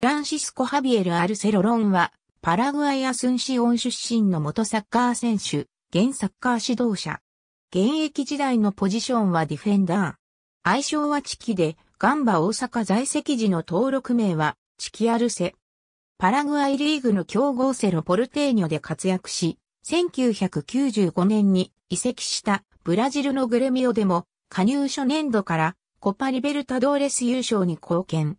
フランシスコ・ハビエル・アルセロロンは、パラグアイ・アスンシオン出身の元サッカー選手、現サッカー指導者。現役時代のポジションはディフェンダー。愛称はチキで、ガンバ大阪在籍時の登録名は、チキアルセ。パラグアイリーグの強豪セロポルテーニョで活躍し、1995年に移籍したブラジルのグレミオでも、加入初年度からコパリベルタドーレス優勝に貢献。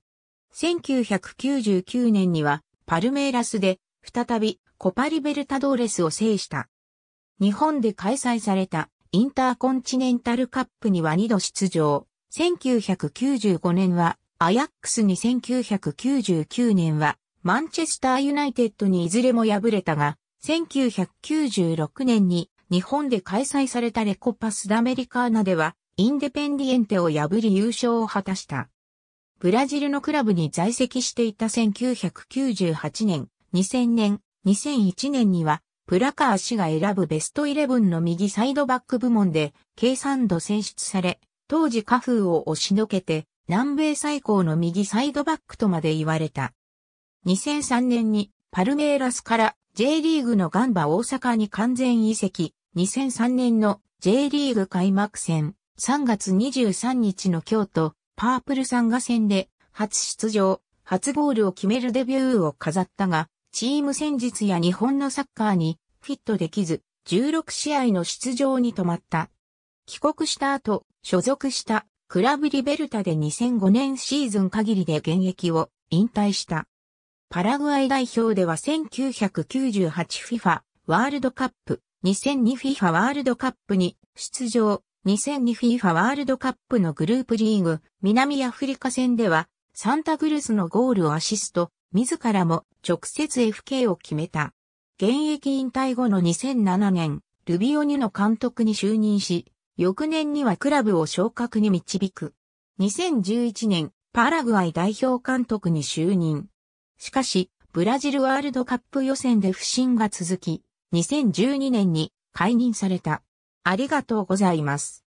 1999年にはパルメイラスで再びコパリベルタドーレスを制した。日本で開催されたインターコンチネンタルカップには2度出場。1995年はアヤックスに1999年はマンチェスターユナイテッドにいずれも敗れたが、1996年に日本で開催されたレコパスダメリカーナではインデペンディエンテを破り優勝を果たした。ブラジルのクラブに在籍していた1998年、2000年、2001年には、プラカー氏が選ぶベストイレブンの右サイドバック部門で、計算度選出され、当時カフーを押しのけて、南米最高の右サイドバックとまで言われた。2003年にパルメーラスから J リーグのガンバ大阪に完全移籍。2003年の J リーグ開幕戦3月23日の京都パープルんが戦で初出場、初ゴールを決めるデビューを飾ったが、チーム戦術や日本のサッカーにフィットできず、16試合の出場に止まった。帰国した後、所属したクラブリベルタで2005年シーズン限りで現役を引退した。パラグアイ代表では 1998FIFA ワールドカップ、2002FIFA ワールドカップに出場、2002FIFA ワールドカップのグループリーグ南アフリカ戦ではサンタグルスのゴールをアシスト、自らも直接 FK を決めた。現役引退後の2007年、ルビオニの監督に就任し、翌年にはクラブを昇格に導く。2011年、パラグアイ代表監督に就任。しかし、ブラジルワールドカップ予選で不振が続き、2012年に解任された。ありがとうございます。